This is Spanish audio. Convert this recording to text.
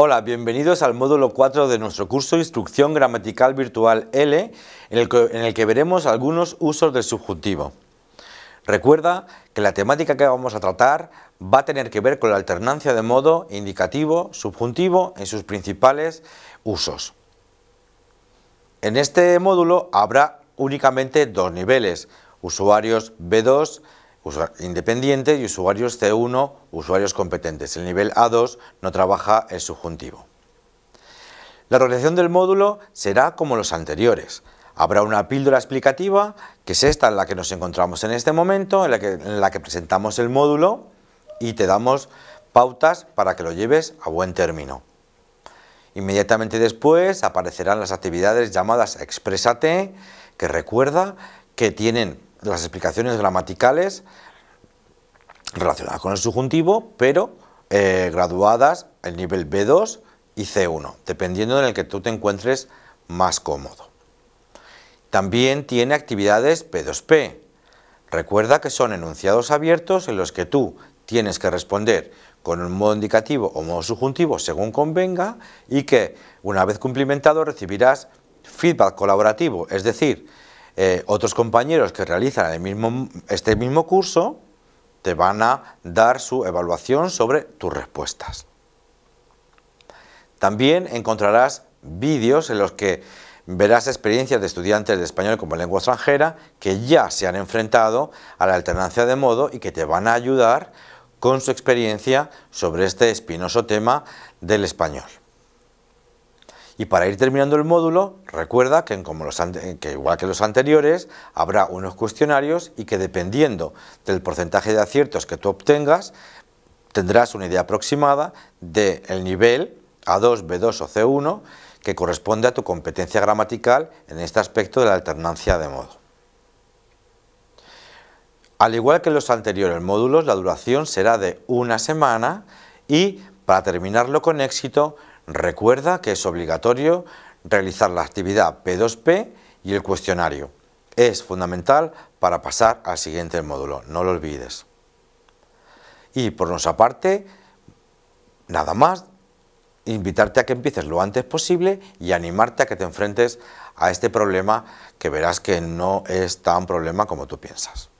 Hola, bienvenidos al módulo 4 de nuestro curso Instrucción Gramatical Virtual L, en el, que, veremos algunos usos del subjuntivo. Recuerda que la temática que vamos a tratar va a tener que ver con la alternancia de modo indicativo, subjuntivo en sus principales usos. En este módulo habrá únicamente dos niveles, usuarios B2 independiente y usuarios C1, usuarios competentes. El nivel A2 no trabaja el subjuntivo. La organización del módulo será como los anteriores. Habrá una píldora explicativa, que es esta en la que nos encontramos en este momento, en la que, en la que presentamos el módulo y te damos pautas para que lo lleves a buen término. Inmediatamente después aparecerán las actividades llamadas Exprésate, que recuerda que tienen las explicaciones gramaticales relacionadas con el subjuntivo, pero eh, graduadas al nivel B2 y C1, dependiendo en el que tú te encuentres más cómodo. También tiene actividades P2P. Recuerda que son enunciados abiertos en los que tú tienes que responder con un modo indicativo o modo subjuntivo según convenga y que una vez cumplimentado recibirás feedback colaborativo, es decir, eh, otros compañeros que realizan este mismo curso te van a dar su evaluación sobre tus respuestas. También encontrarás vídeos en los que verás experiencias de estudiantes de español como lengua extranjera que ya se han enfrentado a la alternancia de modo y que te van a ayudar con su experiencia sobre este espinoso tema del español. Y para ir terminando el módulo, recuerda que, igual que los anteriores, habrá unos cuestionarios y que dependiendo del porcentaje de aciertos que tú obtengas, tendrás una idea aproximada del nivel A2, B2 o C1 que corresponde a tu competencia gramatical en este aspecto de la alternancia de modo. Al igual que los anteriores módulos, la duración será de una semana y para terminarlo con éxito Recuerda que es obligatorio realizar la actividad P2P y el cuestionario. Es fundamental para pasar al siguiente módulo, no lo olvides. Y por nuestra parte, nada más, invitarte a que empieces lo antes posible y animarte a que te enfrentes a este problema que verás que no es tan problema como tú piensas.